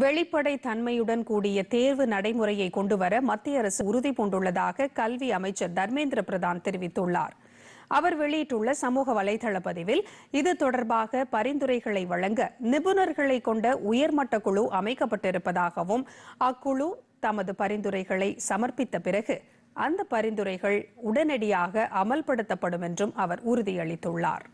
வெளிப்படை தன்மையுடன் கூடிய தேர்வு நடைமுறையை கொண்டுவர மத்திய அரசு உறுதி பூண்டுள்ளதாக கல்வி அமைச்சர் தர்மேந்திர பிரதான் தெரிவித்துள்ளார் அவர் வெளியிட்டுள்ள சமூக வலைதள பதிவில் இது தொடர்பாக பரிந்துரைகளை வழங்க நிபுணர்களை கொண்ட உயர்மட்ட குழு அமைக்கப்பட்டிருப்பதாகவும் அக்குழு தமது பரிந்துரைகளை சமர்ப்பித்த பிறகு அந்த பரிந்துரைகள் உடனடியாக அமல்படுத்தப்படும் என்றும் அவர் உறுதியளித்துள்ளார்